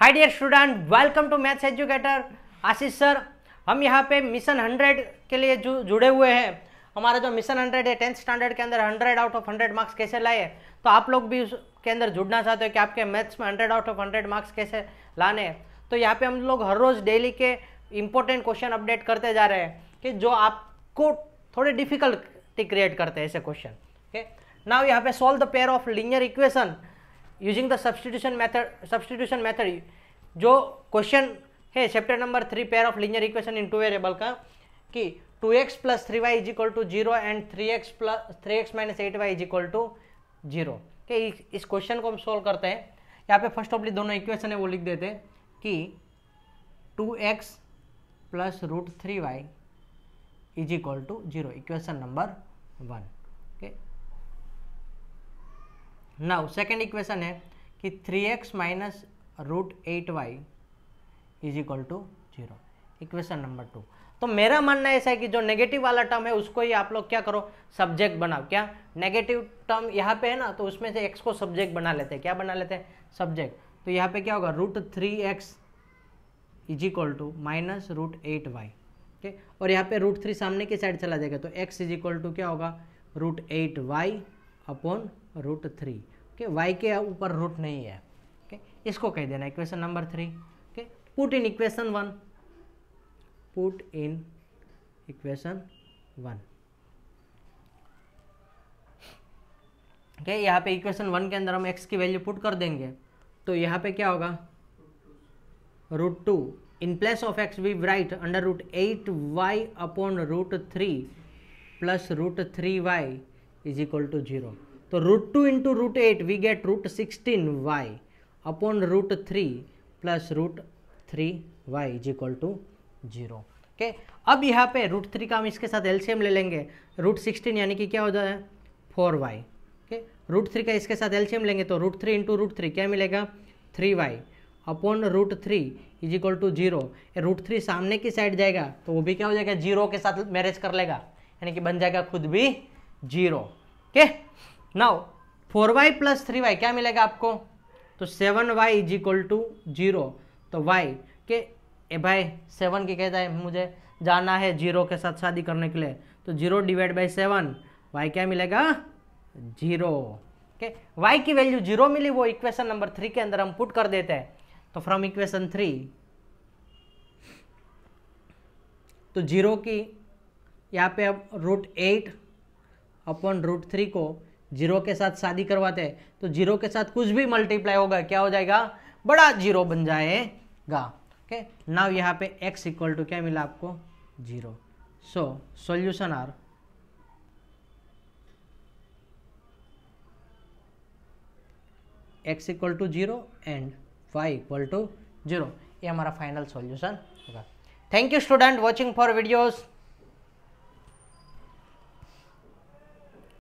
Hi dear student welcome to maths educator Ashish sir हम यहाँ पे मिशन हंड्रेड के लिए जो जुड़े हुए हैं हमारा जो मिशन हंड्रेड है टेंथ स्टैंडर्ड के अंदर hundred out of hundred marks कैसे लाए तो आप लोग भी उसके अंदर जुड़ना चाहते हो कि आपके मैथ्स में hundred out of hundred marks कैसे लाने तो यहाँ पे हम लोग हर रोज़ डेली के इंपॉर्टेंट क्वेश्चन अपडेट करते जा रहे हैं कि जो आपको थोड़े डिफिकल्टी क्रिएट करते हैं ऐसे क्वेश्चन ओके नाव यहाँ पे solve the pair of linear equation using the substitution method substitution method जो क्वेश्चन है chapter number three pair of linear equation in two variable का कि two x plus three y is equal to zero and three x plus three x minus eight y is equal to zero इस क्वेश्चन को हम solve करते हैं यहाँ पे फर्स्ट ऑफली दोनों इक्वेशन है वो लिख देते हैं कि two x plus root three y is equal to zero equation number one okay now second equation है कि three x minus root eight y is equal to zero equation number two तो मेरा मानना ऐसा है कि जो नेगेटिव वाला टर्म है उसको ही आप लोग क्या करो सब्जेक्ट बनाओ क्या नेगेटिव टर्म यहाँ पे है ना तो उसमें से एक्स को सब्जेक्ट बना लेते हैं क्या बना लेते हैं सब्जेक्ट तो यहाँ पे क्या होगा root three x is equal to minus root eight y ठीक और यहाँ पे रूट थ्री सामने की साइड चला जाएगा तो एक्स इज इक्वल टू क्या होगा root eight y upon root three okay y के ऊपर रूट नहीं है ओके okay? इसको कह देना equation number three okay put in equation one put in equation one okay यहाँ पे इक्वेशन वन के अंदर हम एक्स की वैल्यू पुट कर देंगे तो यहाँ पे क्या होगा root two in place of x we write under root eight y upon root three plus root three y is equal to zero तो root two into root eight we get root sixteen y upon root three plus root three y is equal to zero okay अब यहाँ पे root three का हम इसके साथ LCM ले लेंगे रूट सिक्सटीन यानी कि क्या हो जाए four y okay root three का इसके साथ एलसीएम लेंगे तो root three into root three क्या मिलेगा three y upon root three is equal to zero root three सामने की साइड जाएगा तो वो भी क्या हो जाएगा जीरो के साथ मैरिज कर लेगा यानी कि बन जाएगा खुद भी zero okay now four y plus three y क्या मिलेगा आपको तो seven y is equal to zero तो वाई के ए भाई सेवन के कहता है मुझे जाना है जीरो के साथ शादी करने के लिए तो zero divide by seven y क्या मिलेगा जीरो ओके वाई की वैल्यू जीरो मिली वो इक्वेशन नंबर थ्री के अंदर हम पुट कर देते हैं तो फ्रॉम इक्वेशन थ्री तो जीरो की यहाँ पे अब root eight upon root three को जीरो के साथ शादी करवाते हैं तो जीरो के साथ कुछ भी मल्टीप्लाई होगा क्या हो जाएगा बड़ा जीरो बन जाएगा ओके नाउ यहाँ पे एक्स इक्वल टू क्या मिला आपको zero so solution are x equal to zero and y equal to zero ये हमारा फाइनल सॉल्यूशन होगा thank you student watching for videos